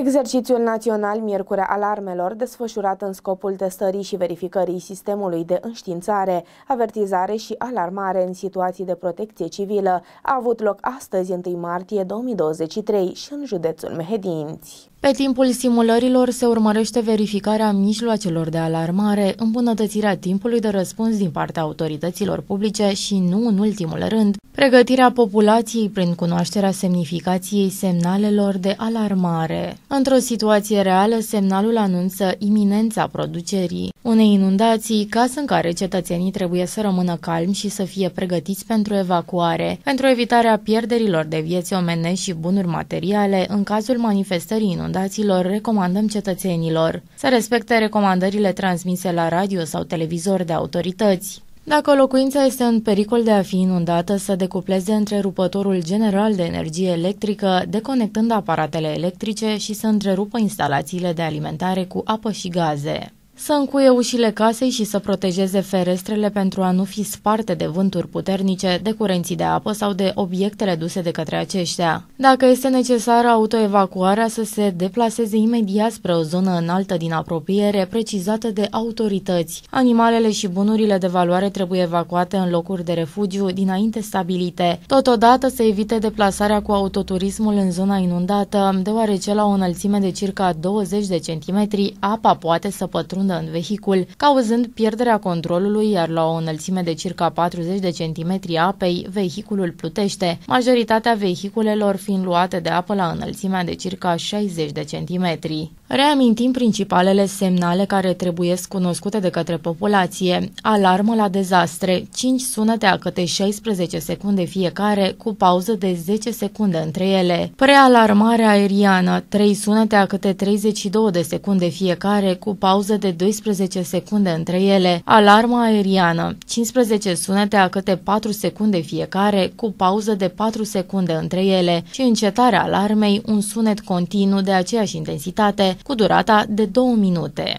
Exercițiul național Miercurea Alarmelor, desfășurat în scopul testării și verificării sistemului de înștiințare, avertizare și alarmare în situații de protecție civilă, a avut loc astăzi, 1 martie 2023, și în județul Mehedinți. Pe timpul simulărilor se urmărește verificarea mijloacelor de alarmare, îmbunătățirea timpului de răspuns din partea autorităților publice și, nu în ultimul rând, Pregătirea populației prin cunoașterea semnificației semnalelor de alarmare. Într-o situație reală, semnalul anunță iminența producerii unei inundații, caz în care cetățenii trebuie să rămână calmi și să fie pregătiți pentru evacuare, pentru evitarea pierderilor de vieți omenești și bunuri materiale. În cazul manifestării inundațiilor, recomandăm cetățenilor să respecte recomandările transmise la radio sau televizor de autorități. Dacă locuința este în pericol de a fi inundată, să decupleze întrerupătorul general de energie electrică, deconectând aparatele electrice și să întrerupă instalațiile de alimentare cu apă și gaze. Să încuie ușile casei și să protejeze ferestrele pentru a nu fi sparte de vânturi puternice, de curenții de apă sau de obiectele duse de către aceștia. Dacă este necesară autoevacuarea să se deplaseze imediat spre o zonă înaltă din apropiere, precizată de autorități. Animalele și bunurile de valoare trebuie evacuate în locuri de refugiu dinainte stabilite. Totodată se evite deplasarea cu autoturismul în zona inundată, deoarece la o înălțime de circa 20 de centimetri, apa poate să pătrundă profundă în vehicul, cauzând pierderea controlului, iar la o înălțime de circa 40 de centimetri apei, vehiculul plutește, majoritatea vehiculelor fiind luate de apă la înălțimea de circa 60 de centimetri. Reamintim principalele semnale care trebuie cunoscute de către populație. Alarmă la dezastre, 5 sunete a câte 16 secunde fiecare, cu pauză de 10 secunde între ele. Prealarmare aeriană, 3 sunete a câte 32 de secunde fiecare, cu pauză de 12 secunde între ele. Alarmă aeriană, 15 sunete a câte 4 secunde fiecare, cu pauză de 4 secunde între ele. Și încetarea alarmei, un sunet continuu de aceeași intensitate, cu durata de 2 minute.